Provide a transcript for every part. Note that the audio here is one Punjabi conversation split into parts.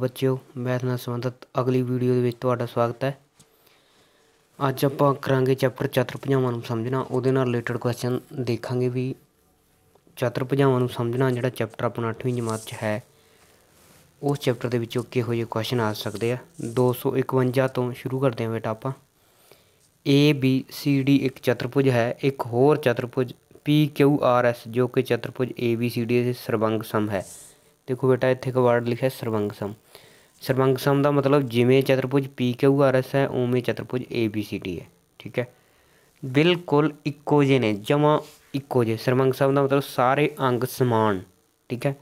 ਬੱਚਿਓ ਮੈਥ ਨਾਲ ਸੰਬੰਧਤ ਅਗਲੀ ਵੀਡੀਓ ਦੇ ਵਿੱਚ ਤੁਹਾਡਾ ਸਵਾਗਤ ਹੈ ਅੱਜ ਆਪਾਂ ਕਰਾਂਗੇ ਚੈਪਟਰ ਚਤੁਰ ਭੁਜਾਵਾਂ ਨੂੰ ਸਮਝਣਾ ਉਹਦੇ ਨਾਲ ਰਿਲੇਟਡ ਕੁਐਸਚਨ ਦੇਖਾਂਗੇ ਵੀ ਚਤੁਰ ਭੁਜਾਵਾਂ ਨੂੰ ਸਮਝਣਾ ਜਿਹੜਾ ਚੈਪਟਰ ਆਪਣਾ 8ਵੀਂ ਜਮਾਤ 'ਚ ਹੈ ਉਸ ਚੈਪਟਰ ਦੇ ਵਿੱਚੋਂ ਕਿਹੋ ਜਿਹੇ ਕੁਐਸਚਨ ਆ ਸਕਦੇ ਆ 251 ਤੋਂ ਸ਼ੁਰੂ ਕਰਦੇ ਹਾਂ ਬੇਟਾ ਆਪਾਂ A B C D ਇੱਕ ਚਤੁਰਭੁਜ ਹੈ ਇੱਕ ਹੋਰ ਚਤੁਰਭੁਜ P Q R S ਜੋ ਕਿ ਚਤੁਰਭੁਜ A B C D ਦੇ ਸਰਵੰਗ ਸਮ ਹੈ ਦੇਖੋ ਬੇਟਾ ਇੱਥੇ ਇੱਕ ਵਰਡ ਲਿਖਿਆ ਸਰਵੰਗ ਸਮ ਸਰਵੰਗ ਸਮ ਦਾ ਮਤਲਬ ਜਿਵੇਂ ਚਤੁਰਭੁਜ PQRS ਹੈ ਉਵੇਂ ਚਤੁਰਭੁਜ ABCD ਹੈ ਠੀਕ ਹੈ ਬਿਲਕੁਲ ਇੱਕੋ ਜਿਹੇ ਨੇ ਜਮਾ ਇੱਕੋ ਜਿਹੇ ਸਰਵੰਗ ਸਮ ਦਾ ਮਤਲਬ ਸਾਰੇ ਅੰਗ ਸਮਾਨ ਠੀਕ ਹੈ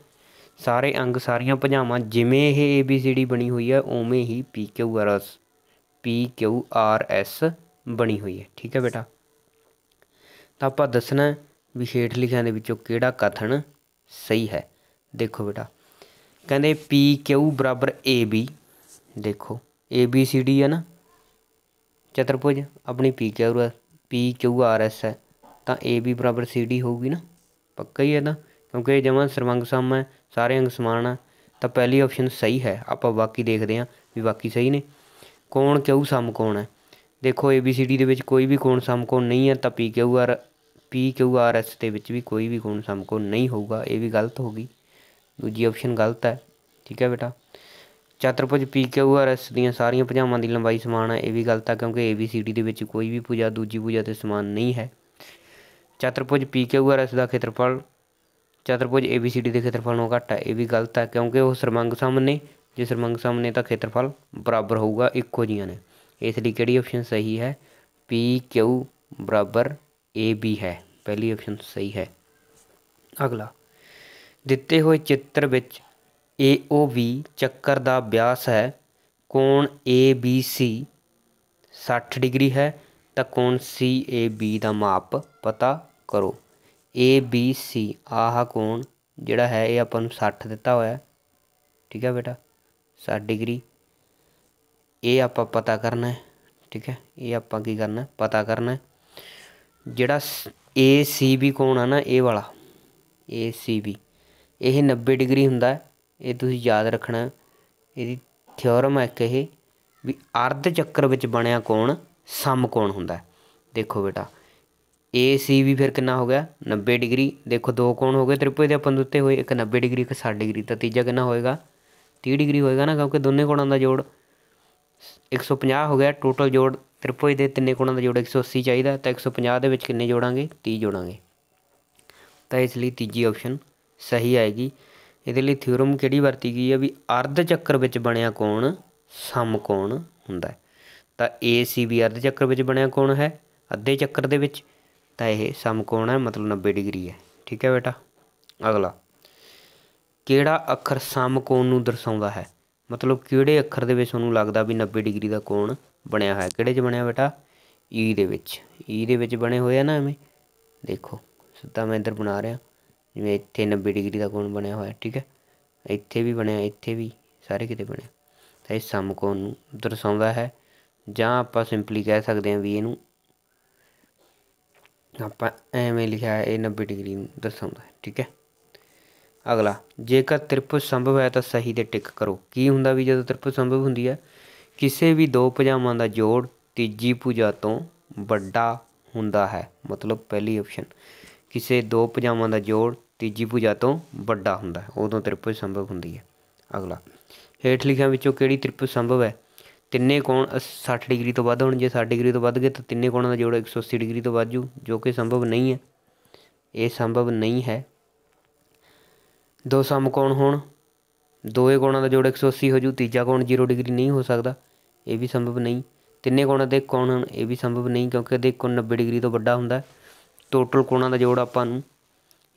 ਸਾਰੇ ਅੰਗ ਸਾਰੀਆਂ ਭੁਜਾਵਾਂ ਜਿਵੇਂ ਇਹ ABCD ਬਣੀ ਹੋਈ ਹੈ ਉਵੇਂ ਹੀ PQRS PQRS ਬਣੀ ਹੋਈ ਹੈ ਠੀਕ ਹੈ ਬੇਟਾ ਤਾਂ ਆਪਾਂ ਦੱਸਣਾ ਵੀ ਹੇਠ ਲਿਖਿਆਂ ਦੇ ਵਿੱਚੋਂ ਕਿਹੜਾ ਕਥਨ ਸਹੀ ਹੈ ਦੇਖੋ ਬੇਟਾ ਕਹਿੰਦੇ ਪੀ ਕਿਊ ਬਰਾਬਰ ਏ ਬੀ ਦੇਖੋ ਏ ਬੀ ਸੀ ਡੀ ਹੈ ਨਾ ਚਤੁਰਭੁਜ ਆਪਣੀ ਪੀ ਕਿਊ ਪੀ ਕਿਊ ਆਰ ਐਸ ਹੈ ਤਾਂ ਏ ਬੀ ਬਰਾਬਰ ਸੀ ਡੀ ਹੋਊਗੀ ਨਾ ਪੱਕਾ ਹੀ ਹੈ ਨਾ ਕਿਉਂਕਿ ਇਹ ਜਮਾਂ ਸਰਵੰਗ ਸਮ ਹੈ ਸਾਰੇ ਅੰਗ ਸਮਾਨ ਆ ਤਾਂ ਪਹਿਲੀ ਆਪਸ਼ਨ ਸਹੀ ਹੈ ਆਪਾਂ ਬਾਕੀ ਦੇਖਦੇ ਹਾਂ ਵੀ ਬਾਕੀ ਸਹੀ ਨੇ ਕੋਣ ਕਿਊ ਕੋਣ ਹੈ ਦੇਖੋ ਏ ਬੀ ਸੀ ਡੀ ਦੇ ਵਿੱਚ ਕੋਈ ਵੀ ਕੋਣ ਸਮ ਕੋਣ ਨਹੀਂ ਹੈ ਤਾਂ P Q R P Q R S ਦੇ ਵਿੱਚ ਵੀ ਕੋਈ ਵੀ ਕੋਣ ਸਮ ਕੋਣ ਨਹੀਂ ਹੋਊਗਾ ਇਹ ਵੀ ਗਲਤ ਹੋ ਗਈ ਦੂਜੀ ਆਪਸ਼ਨ ਗਲਤ ਹੈ ਠੀਕ ਹੈ ਬੇਟਾ ਚਤੁਰਭੁਜ PQRS ਦੀਆਂ ਸਾਰੀਆਂ ਭੁਜਾਵਾਂ ਦੀ ਲੰਬਾਈ ਸਮਾਨ ਹੈ ਇਹ ਵੀ ਗਲਤ ਹੈ ਕਿਉਂਕਿ ਏਬੀਸੀਡੀ ਦੇ ਵਿੱਚ ਕੋਈ ਵੀ ਭੁਜਾ ਦੂਜੀ ਭੁਜਾ ਤੇ ਸਮਾਨ ਨਹੀਂ ਹੈ ਚਤੁਰਭੁਜ PQRS ਦਾ ਖੇਤਰਫਲ ਚਤੁਰਭੁਜ ਏਬੀਸੀਡੀ ਦੇ ਖੇਤਰਫਲ ਨਾਲੋਂ ਘੱਟ ਹੈ ਇਹ ਵੀ ਗਲਤ ਹੈ ਕਿਉਂਕਿ ਉਹ ਸਰਮੰਗ ਸਾਹਮਣੇ ਜੇ ਸਰਮੰਗ ਸਾਹਮਣੇ ਤਾਂ ਖੇਤਰਫਲ ਬਰਾਬਰ ਹੋਊਗਾ ਇੱਕੋ ਜਿਹੀਆਂ ਨੇ ਇਸ ਲਈ ਕਿਹੜੀ ਆਪਸ਼ਨ ਸਹੀ ਹੈ ਪੀਕਯੂ ਬਰਾਬਰ ਏਬੀ ਹੈ ਪਹਿਲੀ ਆਪਸ਼ਨ ਸਹੀ ਹੈ ਅਗਲਾ ਦਿੱਤੇ ਹੋਏ ਚਿੱਤਰ ਵਿੱਚ ਏ ਚੱਕਰ ਦਾ ਵਿਆਸ ਹੈ ਕੋਣ ABC 60 ਡਿਗਰੀ ਹੈ ਤਾਂ ਕੋਣ CAB ਦਾ ਮਾਪ ਪਤਾ ਕਰੋ ABC ਆਹ ਕੋਣ ਜਿਹੜਾ ਹੈ ਇਹ ਆਪਾਂ ਨੂੰ 60 ਦਿੱਤਾ ਹੋਇਆ ਠੀਕ ਹੈ ਬੇਟਾ 60 ਡਿਗਰੀ ਇਹ ਆਪਾਂ ਪਤਾ ਕਰਨਾ ਹੈ ਠੀਕ ਹੈ ਇਹ ਆਪਾਂ ਕੀ ਕਰਨਾ ਪਤਾ ਕਰਨਾ ਜਿਹੜਾ ACB ਕੋਣ ਆ ਨਾ ਇਹ ਵਾਲਾ ACB ਇਹ 90 ਡਿਗਰੀ ਹੁੰਦਾ ਇਹ ਤੁਸੀਂ ਯਾਦ ਰੱਖਣਾ ਇਹਦੀ ਥਿਓਰਮ ਹੈ ਕਿ ਇਹ ਵੀ ਅਰਧ ਚੱਕਰ ਵਿੱਚ ਬਣਿਆ ਕੋਣ ਸਮਕੋਣ ਹੁੰਦਾ ਦੇਖੋ ਬੇਟਾ AC ਵੀ ਫਿਰ ਕਿੰਨਾ ਹੋ ਗਿਆ 90 ਡਿਗਰੀ ਦੇਖੋ ਦੋ ਕੋਣ ਹੋ ਗਏ ਤ੍ਰਿਪੇ ਦੇ ਆਪਾਂ ਦੁੱਤੇ ਹੋਏ ਇੱਕ 90 ਡਿਗਰੀ ਇੱਕ 60 ਡਿਗਰੀ ਤਾਂ ਤੀਜਾ ਕਿੰਨਾ ਹੋਏਗਾ 30 ਡਿਗਰੀ ਹੋਏਗਾ ਨਾ ਕਿਉਂਕਿ ਦੋਨੇ ਕੋਣਾਂ ਦਾ ਜੋੜ 150 ਹੋ ਗਿਆ ਟੋਟਲ ਜੋੜ ਤ੍ਰਿਪੇ ਦੇ ਤਿੰਨੇ ਕੋਣਾਂ ਦਾ ਜੋੜ 180 ਚਾਹੀਦਾ ਤਾਂ 150 ਦੇ ਵਿੱਚ ਕਿੰਨੇ ਜੋੜਾਂਗੇ 30 ਜੋੜਾਂਗੇ ਤਾਂ ਇਸ ਲਈ ਤੀਜੀ ਆਪਸ਼ਨ ਸਹੀ ਆਏਗੀ ਇਹਦੇ ਲਈ ਥਿਉਰਮ ਕਿਹੜੀ ਵਰਤੀ ਗਈ ਹੈ ਵੀ ਅਰਧ ਚੱਕਰ ਵਿੱਚ ਬਣਿਆ ਕੋਣ ਕੋਣ ਹੁੰਦਾ ਹੈ ਤਾਂ ਸੀ ਵੀ ਅਰਧ ਚੱਕਰ ਵਿੱਚ ਬਣਿਆ ਕੋਣ ਹੈ ਅੱਧੇ ਚੱਕਰ ਦੇ ਵਿੱਚ ਤਾਂ ਇਹ ਸਮ ਕੋਣ ਹੈ ਮਤਲਬ 90 ਡਿਗਰੀ ਹੈ ਠੀਕ ਹੈ ਬੇਟਾ ਅਗਲਾ ਕਿਹੜਾ ਅੱਖਰ ਸਮ ਕੋਣ ਨੂੰ ਦਰਸਾਉਂਦਾ ਹੈ ਮਤਲਬ ਕਿਹੜੇ ਅੱਖਰ ਦੇ ਵਿੱਚ ਤੁਹਾਨੂੰ ਲੱਗਦਾ ਵੀ 90 ਡਿਗਰੀ ਦਾ ਕੋਣ ਬਣਿਆ ਹੋਇਆ ਕਿਹੜੇ 'ਚ ਬਣਿਆ ਬੇਟਾ ਈ e ਦੇ ਵਿੱਚ ਈ e ਦੇ ਵਿੱਚ ਬਣੇ ਹੋਏ ਆ ਨਾ ਐਵੇਂ ਦੇਖੋ ਸਿੱਧਾ ਮੈਂ ਇੱਧਰ ਬਣਾ ਰਿਹਾ ਜਿਵੇਂ ਇੱਥੇ 90 ਡਿਗਰੀ ਦਾ ਕੋਣ ਬਣਿਆ ਹੋਇਆ ਠੀਕ ਹੈ ਇੱਥੇ ਵੀ ਬਣਿਆ ਇੱਥੇ ਵੀ ਸਾਰੇ ਕਿਤੇ ਬਣਿਆ ਤਾਂ ਇਹ ਸਮਕੋਣ ਨੂੰ ਦਰਸਾਉਂਦਾ ਹੈ ਜਾਂ ਆਪਾਂ ਸਿੰਪਲੀ ਕਹਿ ਸਕਦੇ ਹਾਂ ਵੀ ਇਹਨੂੰ ਆਪਾਂ ਐਵੇਂ ਲਿਖਿਆ ਇਹ 90 ਡਿਗਰੀ ਨੂੰ ਦਰਸਾਉਂਦਾ ਹੈ ਠੀਕ ਹੈ ਅਗਲਾ ਜੇਕਰ ਤ੍ਰਿਭੁਜ ਸੰਭਵ ਹੈ ਤਾਂ ਸਹੀ ਦੇ ਟਿਕ ਕਰੋ ਕੀ ਹੁੰਦਾ ਵੀ ਜਦੋਂ ਤ੍ਰਿਭੁਜ ਸੰਭਵ ਹੁੰਦੀ ਹੈ ਕਿਸੇ ਵੀ ਦੋ ਭੁਜਾਵਾਂ ਦਾ ਜੋੜ ਤੀਜੀ ਭੁਜਾ ਤੋਂ ਵੱਡਾ ਹੁੰਦਾ ਹੈ ਮਤਲਬ ਪਹਿਲੀ ਆਪਸ਼ਨ ਕਿਸੇ ਦੋ ਪਜਾਮਾਂ ਦਾ ਜੋੜ ਤੀਜੀ ਭੁਜਾ ਤੋਂ ਵੱਡਾ ਹੁੰਦਾ ਹੈ ਉਦੋਂ ਤ੍ਰਿਭੁਜ ਸੰਭਵ ਹੁੰਦੀ ਹੈ ਅਗਲਾ ਹੇਠ ਲਿਖਿਆਂ ਵਿੱਚੋਂ ਕਿਹੜੀ ਤ੍ਰਿਭੁਜ ਸੰਭਵ ਹੈ ਤਿੰਨੇ ਕੋਣ 60 ਡਿਗਰੀ ਤੋਂ ਵੱਧ ਹੋਣ ਜੇ 60 ਡਿਗਰੀ ਤੋਂ ਵੱਧ ਗਏ ਤਾਂ ਤਿੰਨੇ ਕੋਣਾਂ ਦਾ ਜੋੜ 180 ਡਿਗਰੀ ਤੋਂ ਵੱਧ ਜੂ ਜੋ ਕਿ ਸੰਭਵ ਨਹੀਂ ਹੈ ਇਹ ਸੰਭਵ ਨਹੀਂ ਹੈ ਦੋ ਸਮਕੋਣ ਹੋਣ ਦੋਏ ਕੋਣਾਂ ਦਾ ਜੋੜ 180 ਹੋ ਜੂ ਤੀਜਾ ਕੋਣ 0 ਡਿਗਰੀ ਨਹੀਂ ਹੋ ਸਕਦਾ ਇਹ ਵੀ ਸੰਭਵ ਨਹੀਂ ਤਿੰਨੇ ਕੋਣਾਂ ਦੇ ਕੋਣ ਇਹ ਵੀ ਸੰਭਵ ਨਹੀਂ ਕਿਉਂਕਿ ਦੇ ਕੋਣ 90 ਡਿਗਰੀ ਤੋਂ ਵੱਡਾ ਹੁੰਦਾ ਹੈ ਟੋਟਲ ਕੋਣਾਂ ਦਾ ਜੋੜ ਆਪਾਂ ਨੂੰ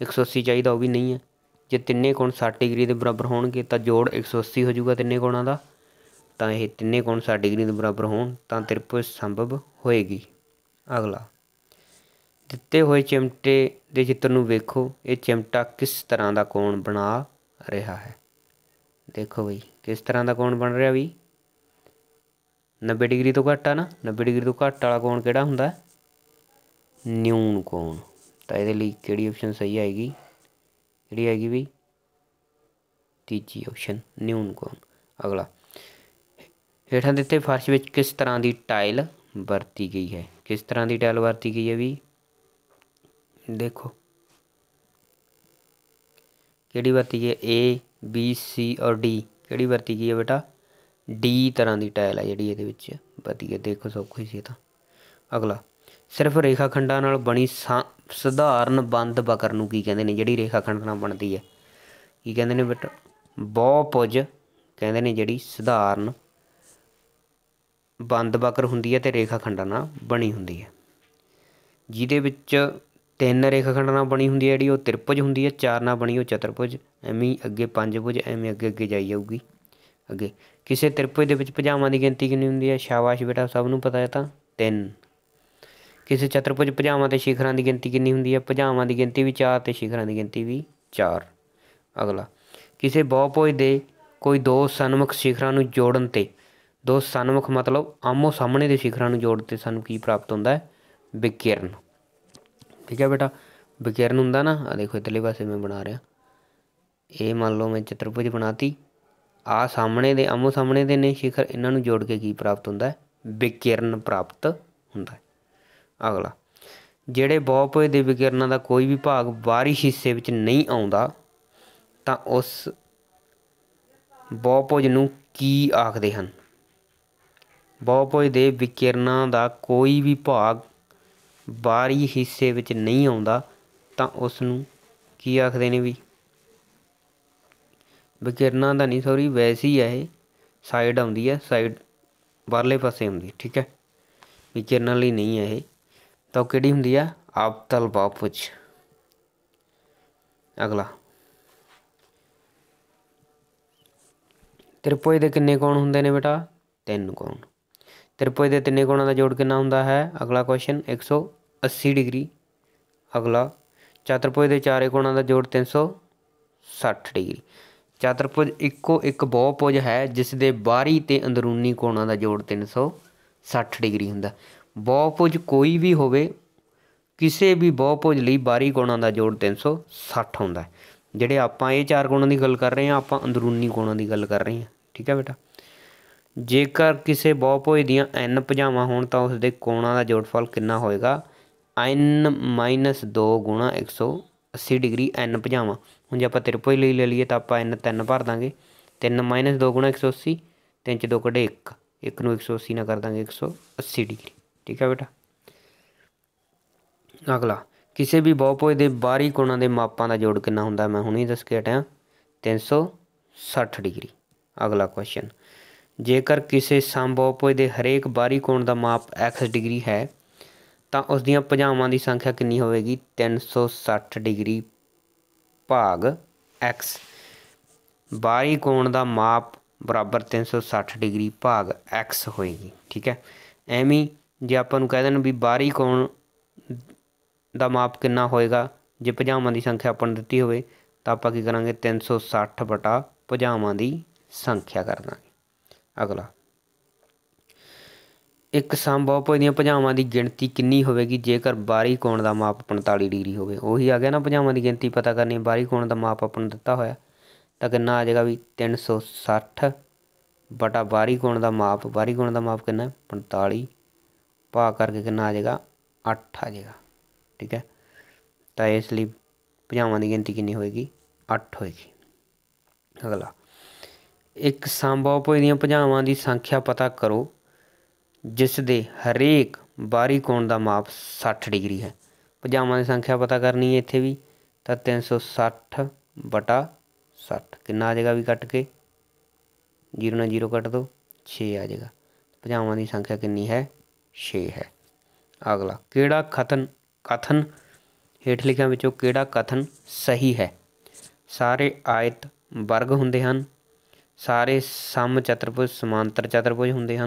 180 ਚਾਹੀਦਾ ਉਹ ਵੀ ਨਹੀਂ ਹੈ ਜੇ ਤਿੰਨੇ ਕੋਣ 60 ਡਿਗਰੀ ਦੇ ਬਰਾਬਰ ਹੋਣਗੇ ਤਾਂ ਜੋੜ 180 ਹੋ ਜਾਊਗਾ ਤਿੰਨੇ ਕੋਣਾਂ ਦਾ ਤਾਂ ਇਹ ਤਿੰਨੇ ਕੋਣ 60 ਡਿਗਰੀ ਦੇ ਬਰਾਬਰ ਹੋਣ ਤਾਂ ਤ੍ਰਿਭੁਜ ਸੰਭਵ ਹੋਏਗੀ ਅਗਲਾ ਦਿੱਤੇ ਹੋਏ ਚਿਮਟੇ ਦੇ ਚਿੱਤਰ ਨੂੰ ਵੇਖੋ ਇਹ ਚਿਮਟਾ ਕਿਸ ਤਰ੍ਹਾਂ ਦਾ ਕੋਣ ਬਣਾ ਰਿਹਾ ਹੈ ਦੇਖੋ ਬਈ ਕਿਸ ਤਰ੍ਹਾਂ ਦਾ ਕੋਣ ਬਣ ਰਿਹਾ ਵੀ 90 ਡਿਗਰੀ ਤੋਂ ਘੱਟ ਆ ਨਾ 90 ਡਿਗਰੀ ਤੋਂ ਘੱਟ ਵਾਲਾ ਕੋਣ ਕਿਹੜਾ ਹੁੰਦਾ ਨਿਊਨ ਕੋਣ ਤਾਂ ਇਹਦੇ ਲਈ ਕਿਹੜੀ ਆਪਸ਼ਨ ਸਹੀ ਆਏਗੀ ਕਿਹੜੀ ਆਏਗੀ ਵੀ ਤੀਜੀ ਆਪਸ਼ਨ ਨਿਊਨ ਕੋਣ ਅਗਲਾ ਹੇਠਾਂ ਦਿੱਤੇ ਫਰਸ਼ ਵਿੱਚ ਕਿਸ ਤਰ੍ਹਾਂ ਦੀ ਟਾਈਲ ਵਰਤੀ ਗਈ ਹੈ ਕਿਸ ਤਰ੍ਹਾਂ ਦੀ ਟਾਈਲ ਵਰਤੀ ਗਈ ਹੈ ਵੀ ਦੇਖੋ ਕਿਹੜੀ ਵਰਤੀ ਗਈ ਹੈ ਏ ਬੀ ਸੀ ਔਰ ਡੀ ਕਿਹੜੀ ਵਰਤੀ ਗਈ ਹੈ ਬੇਟਾ ਡੀ ਤਰ੍ਹਾਂ ਦੀ ਟਾਈਲ ਹੈ ਜਿਹੜੀ ਇਹਦੇ ਵਿੱਚ ਵਰਤੀ ਗਈ ਦੇਖੋ ਸਭ ਕੁਝ ਹੀ ਸੀ ਤਾਂ ਅਗਲਾ ਸਿਰਫ ਰੇਖਾ ਖੰਡਾਂ ਨਾਲ ਬਣੀ ਸਧਾਰਨ ਬੰਦ ਬਕਰ ਨੂੰ ਕੀ ਕਹਿੰਦੇ ਨੇ ਜਿਹੜੀ ਰੇਖਾ ਖੰਡ ਨਾਲ ਬਣਦੀ ਹੈ ਕੀ ਕਹਿੰਦੇ ਨੇ ਬਹੁ ਬਹੁਪੁਜ ਕਹਿੰਦੇ ਨੇ ਜਿਹੜੀ ਸਧਾਰਨ ਬੰਦ ਬਕਰ ਹੁੰਦੀ ਹੈ ਤੇ ਰੇਖਾ ਖੰਡਾਂ ਨਾਲ ਬਣੀ ਹੁੰਦੀ ਹੈ ਜਿਹਦੇ ਵਿੱਚ ਤਿੰਨ ਰੇਖਾ ਖੰਡਾਂ ਨਾਲ ਬਣੀ ਹੁੰਦੀ ਹੈ ਜਿਹੜੀ ਉਹ ਤ੍ਰਿਪੁਜ ਹੁੰਦੀ ਹੈ ਚਾਰ ਨਾਲ ਬਣੀ ਉਹ ਚਤੁਰਭੁਜ ਐਵੇਂ ਅੱਗੇ ਪੁਜ ਐਵੇਂ ਅੱਗੇ ਅੱਗੇ ਜਾਈ ਜਾਊਗੀ ਅੱਗੇ ਕਿਸੇ ਤ੍ਰਿਪੁਜ ਦੇ ਵਿੱਚ ਭੁਜਾਵਾਂ ਦੀ ਗਿਣਤੀ ਕਿੰਨੀ ਹੁੰਦੀ ਹੈ ਸ਼ਾਬਾਸ਼ ਬੇਟਾ ਸਭ ਨੂੰ ਪਤਾ ਹੈ ਤਾਂ ਤਿੰਨ ਕਿਸੇ ਚਤਰਭੁਜ ਭੁਜਾਵਾਂ ਤੇ ਸ਼ਿਖਰਾਂ ਦੀ ਗਿਣਤੀ ਕਿੰਨੀ ਹੁੰਦੀ ਹੈ ਭੁਜਾਵਾਂ ਦੀ ਗਿਣਤੀ ਵੀ 4 ਤੇ ਸ਼ਿਖਰਾਂ ਦੀ ਗਿਣਤੀ ਵੀ 4 ਅਗਲਾ ਕਿਸੇ ਬਹੁਪੋਜ ਦੇ ਕੋਈ ਦੋ ਸਨਮੁਖ ਸ਼ਿਖਰਾਂ ਨੂੰ ਜੋੜਨ ਤੇ ਦੋ ਸਨਮੁਖ ਮਤਲਬ ਆਮੋ ਸਾਹਮਣੇ ਦੇ ਸ਼ਿਖਰਾਂ ਨੂੰ ਜੋੜ ਤੇ ਸਾਨੂੰ ਕੀ ਪ੍ਰਾਪਤ ਹੁੰਦਾ ਹੈ ਵਿਕਿਰਨ ਠੀਕ ਹੈ ਬੇਟਾ ਵਿਕਿਰਨ ਹੁੰਦਾ ਨਾ ਆ ਦੇਖੋ ਇਤਲੇ ਪਾਸੇ ਮੈਂ ਬਣਾ ਰਿਹਾ ਇਹ ਮੰਨ ਲਓ ਮੈਂ ਚਤਰਭੁਜ ਬਣਾਤੀ ਆ ਸਾਹਮਣੇ ਦੇ ਆਮੋ ਸਾਹਮਣੇ ਦੇ ਨੇ ਸ਼ਿਖਰ ਇਹਨਾਂ ਨੂੰ ਜੋੜ ਕੇ ਕੀ ਪ੍ਰਾਪਤ ਹੁੰਦਾ ਹੈ ਵਿਕਿਰਨ ਪ੍ਰਾਪਤ ਹੁੰਦਾ ਹੈ ਅਗਲਾ ਜਿਹੜੇ ਬੌਪਏ ਦੇ ਵਿਕਿਰਨਾਂ ਦਾ ਕੋਈ ਵੀ ਭਾਗ ਬਾਹਰੀ ਹਿੱਸੇ ਵਿੱਚ ਨਹੀਂ ਆਉਂਦਾ ਤਾਂ ਉਸ ਬਹੁਪੋਜ ਨੂੰ ਕੀ ਆਖਦੇ ਹਨ ਬੌਪੁਜ ਦੇ ਵਿਕਿਰਨਾਂ ਦਾ ਕੋਈ ਵੀ ਭਾਗ ਬਾਹਰੀ ਹਿੱਸੇ ਵਿੱਚ ਨਹੀਂ ਆਉਂਦਾ ਤਾਂ ਉਸ ਨੂੰ ਕੀ ਆਖਦੇ ਨੇ ਵੀ ਵਿਕਿਰਨਾਂ ਦਾ ਨਹੀਂ ਸੌਰੀ ਵੈਸੇ ਹੀ ਹੈ ਇਹ ਸਾਈਡ ਆਉਂਦੀ ਹੈ ਸਾਈਡ ਬਾਹਰਲੇ ਪਾਸੇ ਆਉਂਦੀ ਠੀਕ ਹੈ ਵਿਕਿਰਨਾਂ ਲਈ ਨਹੀਂ ਹੈ ਇਹ ਤਾਂ ਉਹ ਕਿਹੜੀ ਹੁੰਦੀ ਆ ਆਪਤਲ ਬਾਪੁਜ ਅਗਲਾ ਤ੍ਰਿਪੋਏ ਦੇ ਕਿੰਨੇ ਕੋਣ ਹੁੰਦੇ ਨੇ ਬੇਟਾ ਤਿੰਨ ਕੋਣ ਤ੍ਰਿਪੋਏ ਦੇ ਤਿੰਨੇ ਕੋਣਾਂ ਦਾ ਜੋੜ ਕਿੰਨਾ ਹੁੰਦਾ ਹੈ ਅਗਲਾ ਕੁਐਸਚਨ 180 ਡਿਗਰੀ ਅਗਲਾ ਚਤੁਰਭੁਜ ਦੇ ਚਾਰੇ ਕੋਣਾਂ ਦਾ ਜੋੜ 360 ਡਿਗਰੀ ਚਤੁਰਭੁਜ ਇੱਕੋ ਇੱਕ ਬਹੁਪੋਜ ਹੈ ਜਿਸ ਦੇ ਬਾਹਰੀ ਤੇ ਅੰਦਰੂਨੀ ਕੋਣਾਂ ਦਾ ਜੋੜ 360 ਡਿਗਰੀ ਹੁੰਦਾ ਬਹੁਭੁਜ ਕੋਈ ਵੀ ਹੋਵੇ ਕਿਸੇ ਵੀ ਬਹੁਭੁਜ ਲਈ ਬਾਰੀ ਗੁਣਾਂ ਦਾ ਜੋੜ 360 ਹੁੰਦਾ ਹੈ ਜਿਹੜੇ ਆਪਾਂ ਇਹ ਚਾਰ ਗੁਣਾਂ ਦੀ ਗੱਲ ਕਰ ਰਹੇ ਹਾਂ ਆਪਾਂ ਅੰਦਰੂਨੀ ਗੁਣਾਂ ਦੀ ਗੱਲ ਕਰ ਰਹੇ ਹਾਂ ਠੀਕ ਹੈ ਬੇਟਾ ਜੇਕਰ ਕਿਸੇ ਬਹੁਭੁਜ ਦੀਆਂ n ਭੁਜਾਵਾਂ ਹੋਣ ਤਾਂ ਉਸ ਦੇ ਕੋਣਾਂ ਦਾ ਜੋੜਫਲ ਕਿੰਨਾ ਹੋਏਗਾ n 2 ਗੁਣਾ 180 ਡਿਗਰੀ n ਭੁਜਾਵਾਂ ਹੁਣ ਜੇ ਆਪਾਂ ਤ੍ਰਿਭੁਜ ਲਈ ਲੈ ਲਈਏ ਤਾਂ ਆਪਾਂ n 3 ਭਰ ਦਾਂਗੇ 3 2 ਗੁਣਾ 180 3 ਚ 2 ਕੱਢੇ 1 1 ਨੂੰ 180 ਨਾਲ ਕਰ ਦਾਂਗੇ 180 ਡਿਗਰੀ ਠੀਕ ਹੈ ਬੇਟਾ ਅਗਲਾ ਕਿਸੇ ਵੀ ਬਹੁਪਦ ਦੇ ਬਾਹਰੀ ਕੋਣਾਂ ਦੇ ਮਾਪਾਂ ਦਾ ਜੋੜ ਕਿੰਨਾ ਹੁੰਦਾ ਮੈਂ ਹੁਣੇ ਦੱਸ ਕੇ ਹਟਿਆ 360 ਡਿਗਰੀ ਅਗਲਾ ਕੁਐਸਚਨ ਜੇਕਰ ਕਿਸੇ ਸੰਭਵਪੁਜ ਦੇ ਹਰੇਕ ਬਾਹਰੀ ਕੋਣ ਦਾ ਮਾਪ x ਡਿਗਰੀ ਹੈ ਤਾਂ ਉਸ ਦੀਆਂ ਭੁਜਾਵਾਂ ਦੀ ਸੰਖਿਆ ਕਿੰਨੀ ਹੋਵੇਗੀ 360 ਡਿਗਰੀ ਭਾਗ x ਬਾਹਰੀ ਕੋਣ ਦਾ ਮਾਪ ਬਰਾਬਰ 360 ਡਿਗਰੀ ਭਾਗ x ਹੋਏਗੀ ਠੀਕ ਹੈ ਐਵੇਂ ਜੇ ਆਪਾਂ ਨੂੰ ਕਹਿ ਦੇਣ ਵੀ ਬਾਹਰੀ ਕੋਣ ਦਾ ਮਾਪ ਕਿੰਨਾ ਹੋਏਗਾ ਜੇ ਭੁਜਾਵਾਂ ਦੀ ਸੰਖਿਆ ਆਪਾਂ ਨੂੰ ਦਿੱਤੀ ਹੋਵੇ ਤਾਂ ਆਪਾਂ ਕੀ ਕਰਾਂਗੇ 360 ਬਟਾ ਭੁਜਾਵਾਂ ਦੀ ਸੰਖਿਆ ਕਰ ਦਾਂਗੇ ਅਗਲਾ ਇੱਕ ਸੰਭਵ ਦੀਆਂ ਭੁਜਾਵਾਂ ਦੀ ਗਿਣਤੀ ਕਿੰਨੀ ਹੋਵੇਗੀ ਜੇਕਰ ਬਾਹਰੀ ਕੋਣ ਦਾ ਮਾਪ 45 ਡਿਗਰੀ ਹੋਵੇ ਉਹੀ ਆ ਗਿਆ ਨਾ ਭੁਜਾਵਾਂ ਦੀ ਗਿਣਤੀ ਪਤਾ ਕਰਨੀ ਬਾਹਰੀ ਕੋਣ ਦਾ ਮਾਪ ਆਪਾਂ ਨੂੰ ਦਿੱਤਾ ਹੋਇਆ ਤਾਂ ਕਿੰਨਾ ਆ ਜਾਏਗਾ ਵੀ 360 ਬਟਾ ਬਾਹਰੀ ਕੋਣ ਦਾ ਮਾਪ ਬਾਹਰੀ ਕੋਣ ਦਾ ਮਾਪ ਕਿੰਨਾ 45 ਭਾਗ ਕਰਕੇ ਕਿੰਨਾ ਆ ਜਾਏਗਾ 8 ਆ ਜਾਏਗਾ ਠੀਕ ਹੈ ਤਾਂ ਇਸ ਲਈ ਭੁਜਾਵਾਂ ਦੀ ਗਿਣਤੀ ਕਿੰਨੀ ਹੋਏਗੀ 8 ਹੋਏਗੀ ਅਗਲਾ ਇੱਕ ਸੰਭਵ ਪੋਏ ਦੀਆਂ ਭੁਜਾਵਾਂ ਦੀ ਸੰਖਿਆ ਪਤਾ ਕਰੋ ਜਿਸ ਦੇ ਹਰੇਕ ਬਾਰੀ ਕੋਣ ਦਾ ਮਾਪ 60 ਡਿਗਰੀ ਹੈ ਭੁਜਾਵਾਂ ਦੀ ਸੰਖਿਆ ਪਤਾ ਕਰਨੀ ਹੈ ਇੱਥੇ ਵੀ ਤਾਂ 360 ਬਟਾ 60 ਕਿੰਨਾ ਆ ਜਾਏਗਾ ਵੀ ਕੱਟ ਕੇ 0 ਨਾਲ 0 ਕੱਟ ਦੋ 6 ਆ ਜਾਏਗਾ ਭੁਜਾਵਾਂ ਦੀ ਸੰਖਿਆ ਕਿੰਨੀ ਹੈ छे है अगला केड़ा कथन कथन हेठ लिखा कि कथन सही है सारे आयत वर्ग होंगे सारे सम चतुर्भुज समांतर चतुरभुज होंगे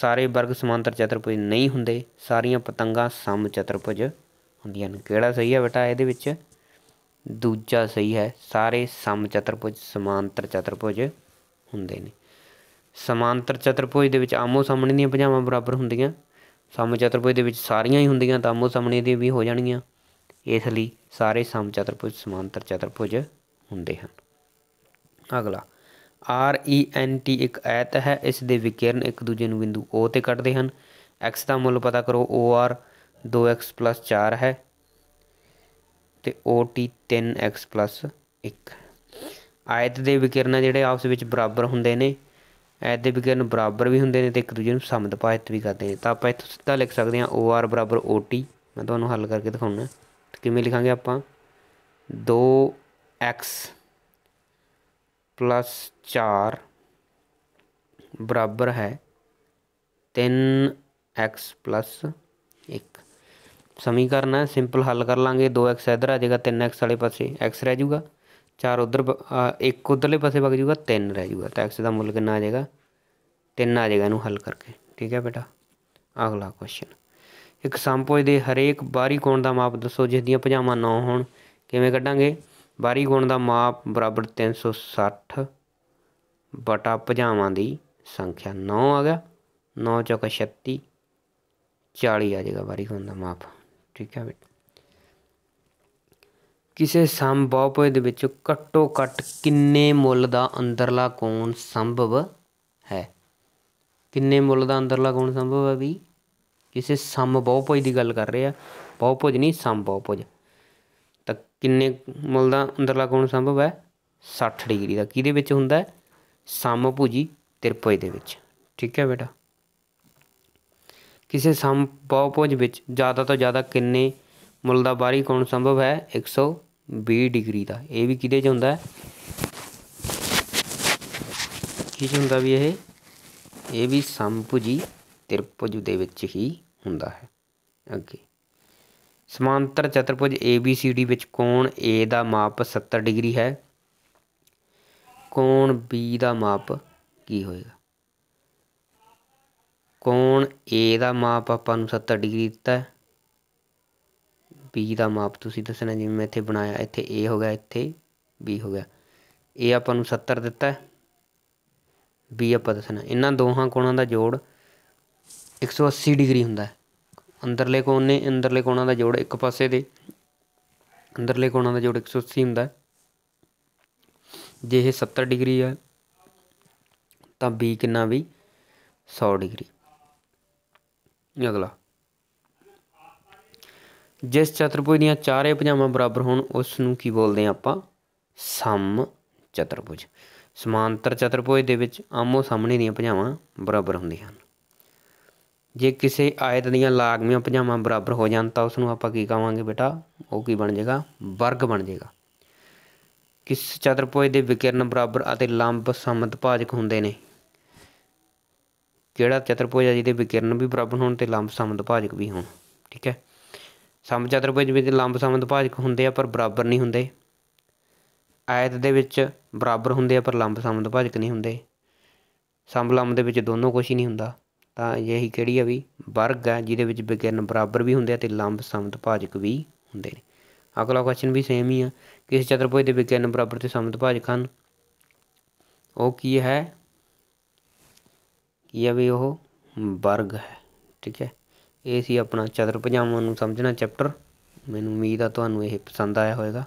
सारे वर्ग समांतर चतुर्भुज नहीं होंगे सारिया पतंगा सम चतुरभुज होंदिया कि सही है बेटा ये दूजा सही है सारे सम चतुर्भुज समांतर चतुर्भुज होंगे ने ਸਮਾਂਤਰ ਚਤੁਰਭੁਜ ਦੇ ਵਿੱਚ ਆਮੋ ਸਾਹਮਣੇ ਦੀਆਂ ਭੁਜਾਵਾਂ ਬਰਾਬਰ ਹੁੰਦੀਆਂ ਸਮ ਚਤੁਰਭੁਜ ਦੇ ਵਿੱਚ ਸਾਰੀਆਂ ਹੀ ਹੁੰਦੀਆਂ ਤਾਂ ਆਮੋ ਸਾਹਮਣੇ ਦੀਆਂ ਵੀ ਹੋ ਜਾਣਗੀਆਂ ਇਸ ਲਈ ਸਾਰੇ ਸਮ ਚਤੁਰਭੁਜ ਸਮਾਂਤਰ ਚਤੁਰਭੁਜ ਹੁੰਦੇ ਹਨ ਅਗਲਾ ਆਰ ਈ ਐਨ ਟੀ ਇੱਕ ਐਤ ਹੈ ਇਸ ਦੇ ਵਿਕਿਰਨ ਇੱਕ ਦੂਜੇ ਨੂੰ ਬਿੰਦੂ O ਤੇ ਕੱਟਦੇ ਹਨ x ਦਾ ਮੁੱਲ ਪਤਾ ਕਰੋ OR 2x 4 ਹੈ ਤੇ OT 3x 1 ਆਇਤ ਦੇ ਵਿਕਿਰਨ ਜਿਹੜੇ ਆਪਸ ਵਿੱਚ ਬਰਾਬਰ ਹੁੰਦੇ ਨੇ ਐ ਦੇ ਬਰਾਬਰ ਵੀ ਹੁੰਦੇ ਨੇ ਤੇ ਇੱਕ ਦੂਜੇ ਨੂੰ ਪਾਇਤ ਵੀ ਕਰਦੇ ਨੇ ਤਾਂ ਆਪਾਂ ਇੱਥੇ ਸਿੱਧਾ ਲਿਖ ਸਕਦੇ ਹਾਂ OR ਬਰਾਬਰ OT ਮੈਂ ਤੁਹਾਨੂੰ ਹੱਲ ਕਰਕੇ ਦਿਖਾਉਣਾ ਕਿਵੇਂ ਲਿਖਾਂਗੇ ਆਪਾਂ 2x 4 ਬਰਾਬਰ ਹੈ 3x 1 ਸਮੀਕਰਨ ਹੈ ਸਿੰਪਲ ਹੱਲ ਕਰ ਲਾਂਗੇ 2x ਇਧਰ ਆ ਜਾਏਗਾ 3x ਵਾਲੇ ਪਾਸੇ x ਰਹਿ ਜਾਊਗਾ ਚਾਰ ਉਧਰ ਇੱਕ ਉਧਰਲੇ ਪਾਸੇ ਵਗ ਜੂਗਾ ਤਿੰਨ ਰਹਿ ਜੂਗਾ ਤਾਂ x ਦਾ ਮੁੱਲ ਕਿੰਨਾ ਆ ਜਾਏਗਾ ਤਿੰਨ ਆ ਜਾਏਗਾ ਇਹਨੂੰ ਹੱਲ ਕਰਕੇ ਠੀਕ ਹੈ ਬੇਟਾ ਅਗਲਾ ਕੁਐਸਚਨ ਇੱਕ ਸੰਪੋਜ ਦੇ ਹਰੇਕ ਬਾਹਰੀ ਕੋਣ ਦਾ ਮਾਪ ਦੱਸੋ ਜਿਸ ਦੀਆਂ ਭੁਜਾਵਾਂ 9 ਹੋਣ ਕਿਵੇਂ ਕੱਢਾਂਗੇ ਬਾਹਰੀ ਕੋਣ ਦਾ ਮਾਪ ਬਰਾਬਰ 360 ਬਟਾ ਭੁਜਾਵਾਂ ਦੀ ਸੰਖਿਆ 9 ਆ ਗਿਆ 9 ਚੌਕਾ 36 40 ਆ ਜਾਏਗਾ ਬਾਹਰੀ ਕੋਣ ਦਾ ਮਾਪ ਠੀਕ ਹੈ ਬੇਟਾ ਕਿਸੇ ਸੰਭਵ ਦੇ ਵਿੱਚ ਘੱਟੋ ਘੱਟ ਕਿੰਨੇ ਮੁੱਲ ਦਾ ਅੰਦਰਲਾ ਕੋਣ ਸੰਭਵ ਹੈ ਕਿੰਨੇ ਮੁੱਲ ਦਾ ਅੰਦਰਲਾ ਕੋਣ ਸੰਭਵ ਹੈ ਵੀ ਕਿਸੇ ਸਮ ਦੀ ਗੱਲ ਕਰ ਰਹੇ ਆ ਬਹੁਭੁਜ ਨਹੀਂ ਸਮ ਤਾਂ ਕਿੰਨੇ ਮੁੱਲ ਦਾ ਅੰਦਰਲਾ ਕੋਣ ਸੰਭਵ ਹੈ 60 ਡਿਗਰੀ ਦਾ ਕਿਹਦੇ ਵਿੱਚ ਹੁੰਦਾ ਹੈ ਸਮਭੁਜੀ ਤ੍ਰਿਭੁਜ ਦੇ ਵਿੱਚ ਠੀਕ ਹੈ ਬੇਟਾ ਕਿਸੇ ਸਮ ਵਿੱਚ ਜ਼ਿਆਦਾ ਤੋਂ ਜ਼ਿਆਦਾ ਕਿੰਨੇ ਮੁੱਲ ਦਾ ਬਾਹਰੀ ਕੋਣ ਸੰਭਵ ਹੈ 120 ਡਿਗਰੀ ਦਾ ਇਹ ਵੀ ਕਿਦੇ ਚ ਹੁੰਦਾ ਹੈ ਕੀ ਹੁੰਦਾ ਵੀ ਇਹ ਇਹ ਵੀ ਸੰਭੁਜੀ ਤ੍ਰਿਪੁਜ ਦੇ ਵਿੱਚ ਹੀ ਹੁੰਦਾ ਹੈ ਅੱਗੇ ਸਮਾਂਤਰ ਚਤੁਰਭੁਜ ABCD ਵਿੱਚ ਕੋਣ A ਦਾ ਮਾਪ 70 ਡਿਗਰੀ ਹੈ ਕੋਣ B ਦਾ ਮਾਪ ਕੀ ਹੋਏਗਾ ਕੋਣ A ਦਾ ਮਾਪ ਆਪਾਂ ਨੂੰ 70 ਡਿਗਰੀ ਦਿੱਤਾ ਹੈ b ਦਾ ਮਾਪ ਤੁਸੀਂ ਦੱਸਣਾ ਜਿਵੇਂ ਮੈਂ ਇੱਥੇ ਬਣਾਇਆ ਇੱਥੇ a ਹੋ ਗਿਆ ਇੱਥੇ b ਹੋ ਗਿਆ a ਆਪਾਂ ਨੂੰ 70 ਦਿੱਤਾ ਹੈ b ਆਪਾਂ ਦੱਸਣਾ ਇਹਨਾਂ ਦੋਹਾਂ ਕੋਣਾਂ ਦਾ ਜੋੜ 180 ਡਿਗਰੀ ਹੁੰਦਾ ਹੈ ਅੰਦਰਲੇ ਕੋਣ ਨੇ ਅੰਦਰਲੇ ਕੋਣਾਂ ਦਾ ਜੋੜ ਇੱਕ ਪਾਸੇ ਦੇ ਅੰਦਰਲੇ ਕੋਣਾਂ ਦਾ ਜੋੜ 180 ਹੁੰਦਾ ਜੇ ਇਹ 70 ਡਿਗਰੀ ਹੈ ਤਾਂ b ਕਿੰਨਾ ਵੀ 100 ਡਿਗਰੀ ਅਗਲਾ ਜਿਸ ਚਤੁਰਭੁਜ ਦੀਆਂ ਚਾਰੇ ਭੁਜਾਵਾਂ ਬਰਾਬਰ ਹੋਣ ਉਸ ਨੂੰ ਕੀ ਬੋਲਦੇ ਆ ਆਪਾਂ ਸਮ ਚਤੁਰਭੁਜ ਸਮਾਂਤਰ ਚਤੁਰਭੁਜ ਦੇ ਵਿੱਚ ਆਮੋ ਸਾਹਮਣੇ ਦੀਆਂ ਭੁਜਾਵਾਂ ਬਰਾਬਰ ਹੁੰਦੀਆਂ ਹਨ ਜੇ ਕਿਸੇ ਆਇਤ ਦੀਆਂ ਲਾਗਮੀਆਂ ਭੁਜਾਵਾਂ ਬਰਾਬਰ ਹੋ ਜਾਣ ਤਾਂ ਉਸ ਨੂੰ ਆਪਾਂ ਕੀ ਕਹਾਂਗੇ ਬੇਟਾ ਉਹ ਕੀ ਬਣ ਜਾਏਗਾ ਵਰਗ ਬਣ ਜਾਏਗਾ ਕਿਸ ਚਤੁਰਭੁਜ ਦੇ ਵਿਕਰਨ ਬਰਾਬਰ ਅਤੇ ਲੰਬ ਭਾਜਕ ਹੁੰਦੇ ਨੇ ਕਿਹੜਾ ਚਤੁਰਭੁਜ ਹੈ ਜਿਹਦੇ ਵਿਕਰਨ ਵੀ ਬਰਾਬਰ ਹੋਣ ਤੇ ਲੰਬ ਭਾਜਕ ਵੀ ਹੋਣ ਠੀਕ ਹੈ ਚਤੁਰਭੁਜ ਵਿੱਚ ਲੰਬ ਭਾਜਕ ਹੁੰਦੇ ਆ ਪਰ ਬਰਾਬਰ ਨਹੀਂ ਹੁੰਦੇ ਆਇਤ ਦੇ ਵਿੱਚ ਬਰਾਬਰ ਹੁੰਦੇ ਆ ਪਰ ਲੰਬ ਭਾਜਕ ਨਹੀਂ ਹੁੰਦੇ ਲੰਬ ਦੇ ਵਿੱਚ ਦੋਨੋਂ ਕੁਝ ਹੀ ਨਹੀਂ ਹੁੰਦਾ ਤਾਂ ਇਹੀ ਕਿਹੜੀ ਆ ਵੀ ਵਰਗ ਆ ਜਿਹਦੇ ਵਿੱਚ ਵਿਗਿਆਨ ਬਰਾਬਰ ਵੀ ਹੁੰਦੇ ਆ ਤੇ ਲੰਬ ਭਾਜਕ ਵੀ ਹੁੰਦੇ ਨੇ ਅਗਲਾ ਕੁਐਸਚਨ ਵੀ ਸੇਮ ਹੀ ਆ ਕਿਸ ਚਤੁਰਭੁਜ ਦੇ ਵਿਗਿਆਨ ਬਰਾਬਰ ਤੇ ਭਾਜਕ ਹਨ ਉਹ ਕੀ ਹੈ ਕੀ ਆ ਵੀ ਉਹ ਵਰਗ ਹੈ ਠੀਕ ਹੈ ਇਹ ਸੀ ਆਪਣਾ ਚਤੁਰ ਪਜਾਮਾ ਨੂੰ ਸਮਝਣਾ ਚੈਪਟਰ ਮੈਨੂੰ ਉਮੀਦ ਆ ਤੁਹਾਨੂੰ ਇਹ ਪਸੰਦ ਆਇਆ ਹੋਵੇਗਾ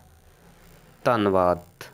ਧੰਨਵਾਦ